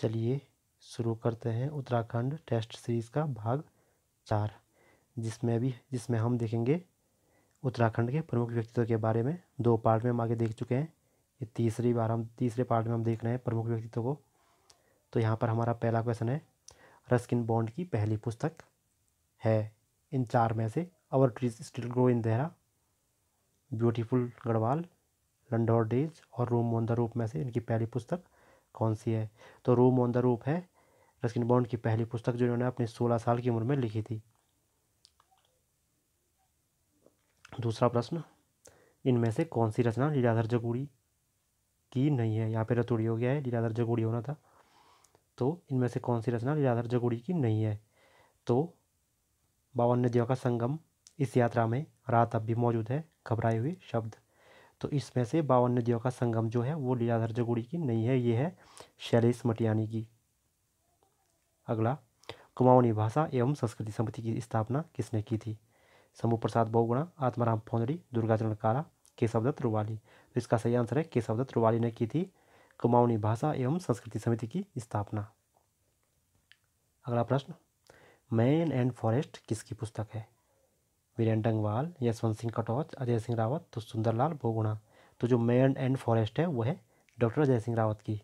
चलिए शुरू करते हैं उत्तराखंड टेस्ट सीरीज़ का भाग चार जिसमें अभी जिसमें हम देखेंगे उत्तराखंड के प्रमुख व्यक्तित्व के बारे में दो पार्ट में हम आगे देख चुके हैं ये तीसरी बार हम तीसरे पार्ट में हम देख रहे हैं प्रमुख व्यक्तित्व को तो यहाँ पर हमारा पहला क्वेश्चन है रस्किन बॉन्ड की पहली पुस्तक है इन चार में से our trees still grow in Dehra beautiful Garhwal Landour days और रोम ऑन रूप में से इनकी पहली पुस्तक कौन सी है तो रूम ऑन द रूप है रस्किन बॉन्ड की पहली पुस्तक जो इन्होंने अपनी सोलह साल की उम्र में लिखी थी दूसरा प्रश्न इनमें से कौन सी रचना लीलाधर जगूड़ी की नहीं है यहाँ पे रतुड़ी हो गया है लीलाधर जगूड़ी होना था तो इनमें से कौन सी रचना लीलाधर जगूड़ी की नहीं है तो बावन नदियों का संगम इस यात्रा में रात अब भी मौजूद है घबराए हुए शब्द तो इसमें से बावन नदियों का संगम जो है वो लीलाधर जगुड़ी की नहीं है ये है शैलेश मटियानी की अगला कुमाऊनी भाषा एवं संस्कृति समिति की स्थापना किसने की थी शंभू प्रसाद बहुगुणा आत्माराम फोंदड़ी दुर्गाचरण काला केशवदत्त रुवाली तो इसका सही आंसर है केशव दत्त रुवाली ने की थी कुमाऊनी भाषा एवं संस्कृति समिति की स्थापना अगला प्रश्न मैन एंड फॉरेस्ट किसकी पुस्तक है वीरेन डंगवाल यशवंत सिंह कटौच अजय सिंह रावत तो सुंदरलाल बोगुणा तो जो मेन एंड फॉरेस्ट है वो है डॉक्टर अजय सिंह रावत की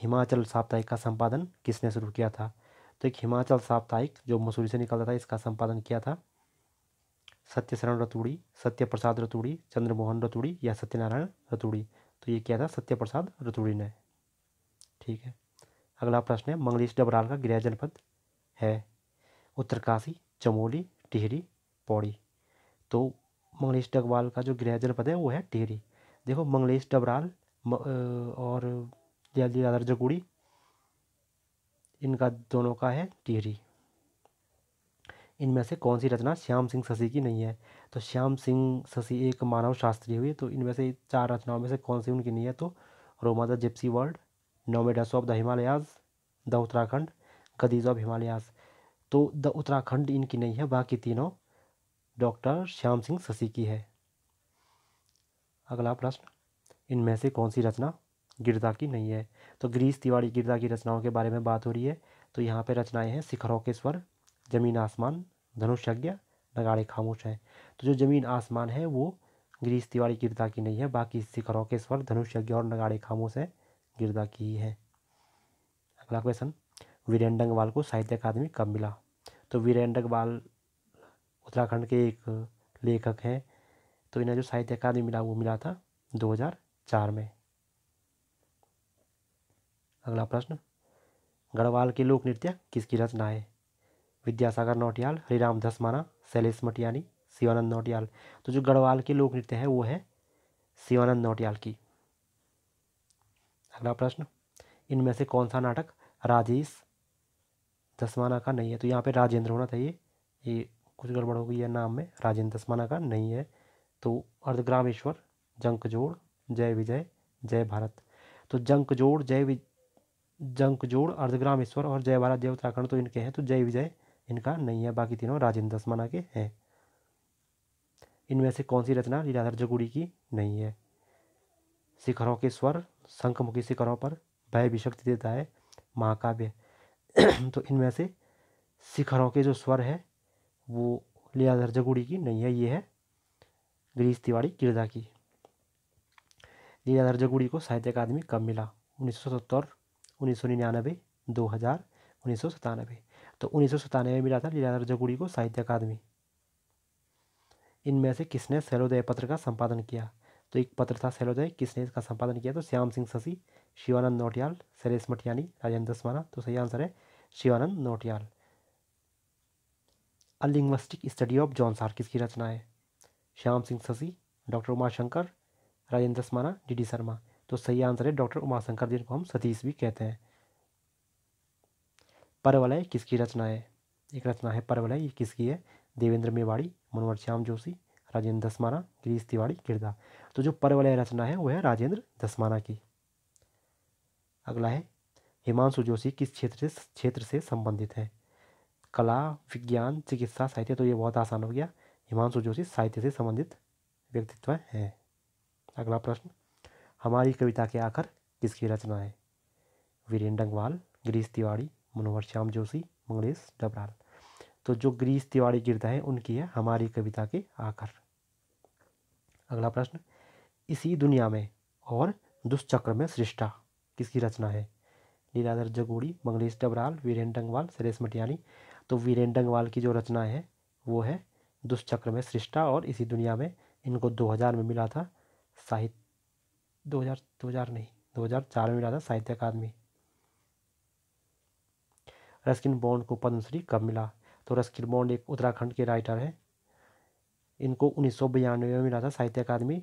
हिमाचल साप्ताहिक का संपादन किसने शुरू किया था तो एक हिमाचल साप्ताहिक जो मसूरी से निकलता था इसका संपादन किया था सत्यशरण रतूड़ी सत्य प्रसाद रतूड़ी चंद्रमोहन रतूड़ी या सत्यनारायण रतूड़ी तो ये किया था सत्य प्रसाद रतूड़ी ने ठीक है अगला प्रश्न है मंगलेश डबराल का गृह जनपद है उत्तरकाशी चमोली टिहरी पौड़ी तो मंगलेश डगवाल का जो गृह जनपद है वो है टिहरी देखो मंगलेश डबराल और दयाली राधर जगुड़ी इनका दोनों का है टिहरी इनमें से कौन सी रचना श्याम सिंह शशि की नहीं है तो श्याम सिंह शशि एक मानव शास्त्री हुई तो इनमें से चार रचनाओं में से कौन सी उनकी नहीं है तो Roma the gypsy world nomads of the Himalayas the Uttarakhand Gaddis of Himalayas तो द उत्तराखंड इनकी नहीं है बाकी तीनों डॉक्टर श्याम सिंह शशि की है अगला प्रश्न इनमें से कौन सी रचना गिरदा की नहीं है तो ग्रीस तिवारी गिरदा की रचनाओं के बारे में बात हो रही है तो यहाँ पे रचनाएं हैं शिखरों के स्वर जमीन आसमान धनुषज्ञ नगाड़े खामोश हैं तो जो जमीन आसमान है वो ग्रीस तिवारी गिरदा की नहीं है बाकी शिखरों के स्वर धनुषज्ञ और नगाड़े खामोश हैं गिरदा की ही है अगला क्वेश्चन वीरेंद्र को साहित्य अकादमी कब मिला तो वीरेंद्र उत्तराखंड के एक लेखक हैं तो इन्हें जो साहित्य अकादमी मिला वो मिला था 2004 में अगला प्रश्न गढ़वाल के लोक नृत्य किसकी रचना है विद्यासागर नौटियाल हरिराम धसमाना शैलेश मटियानी शिवानंद नौटियाल तो जो गढ़वाल के लोक नृत्य है वो है शिवानंद नौटियाल की अगला प्रश्न इनमें से कौन सा नाटक राजेश दसमाना का नहीं है तो यहाँ पे राजेंद्र होना चाहिए ये कुछ गड़बड़ हो गई है नाम में राजेंद्र दसमाना का नहीं है तो अर्धग्रामेश्वर जंकजोड़ जय विजय जय भारत तो जंकजोड़ जय विज जंकजोड़ अर्धग्रामेश्वर और जय भारत जय उत्तराखंड तो इनके हैं तो जय विजय इनका नहीं है बाकी तीनों राजेंद्र दसमाना के हैं इनमें से कौन सी रचना लीलाधर जगुड़ी की नहीं है शिखरों के स्वर शंखमुखी शिखरों पर भय भी शक्ति देता है महाकाव्य तो इनमें से शिखरों के जो स्वर है वो लियाधर जगुड़ी की नहीं है ये है गिरीश तिवारी किरदा की लीलाधर जगुड़ी को साहित्य अकादमी कब मिला उन्नीस सौ सत्तर उन्नीस सौ निन्यानवे दो हज़ार उन्नीस सौ सतानवे तो उन्नीस सौ सतानवे मिला था लीलाधर जगुड़ी को साहित्य अकादमी इनमें से किसने सैलोदय पत्र का संपादन किया तो एक पत्र था सैलोदय किसने इसका संपादन किया तो श्याम सिंह शशि शिवानंद नोटियाल सरेश मटियानी राजेंद्र दसमाना तो सही आंसर है Shivanand Nautiyal a linguistic study of जॉन सार्किस की रचना है श्याम सिंह शशि डॉक्टर उमाशंकर राजेंद्र स्माना डी डी शर्मा तो सही आंसर है डॉक्टर उमाशंकर जिनको हम सतीश भी कहते हैं परवलय किसकी रचना है एक रचना है परवलय ये किसकी है देवेंद्र मेवाड़ी मनोहर श्याम जोशी राजेंद्र दसमाना गिरीश तिवाड़ी गिरदा तो जो परवलय रचना है वो है राजेंद्र दसमाना की अगला है हिमांशु जोशी किस क्षेत्र से क्षेत्र से संबंधित है कला विज्ञान चिकित्सा साहित्य तो ये बहुत आसान हो गया हिमांशु जोशी साहित्य से संबंधित व्यक्तित्व है अगला प्रश्न हमारी कविता के आखिर किसकी रचना है वीरेन डंगवाल गिरीश तिवाड़ी मनोहर श्याम जोशी मंगलेश डबराल तो जो गिरीश तिवाड़ी गिरता है उनकी है हमारी कविता के आखिर अगला प्रश्न इसी दुनिया में और दुष्चक्र में सृष्टा किसकी रचना है लीलाधर जगोड़ी मंगलेश डबराल वीरेन डंगवाल सुरेश मटियानी तो वीरेन डंगवाल की जो रचना है वो है दुष्चक्र में सृष्टा और इसी दुनिया में इनको 2000 में मिला था साहित्य 2000 2000 नहीं 2004 में मिला था साहित्य अकादमी रस्किन बॉन्ड को पद्मश्री कब मिला तो रस्किन बॉन्ड एक उत्तराखंड के राइटर हैं इनको उन्नीस में मिला था साहित्य अकादमी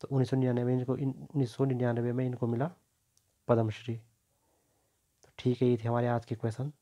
तो उन्नीस में इनको उन्नीस में इनको मिला पद्मश्री ठीक है ये थे हमारे आज के क्वेश्चन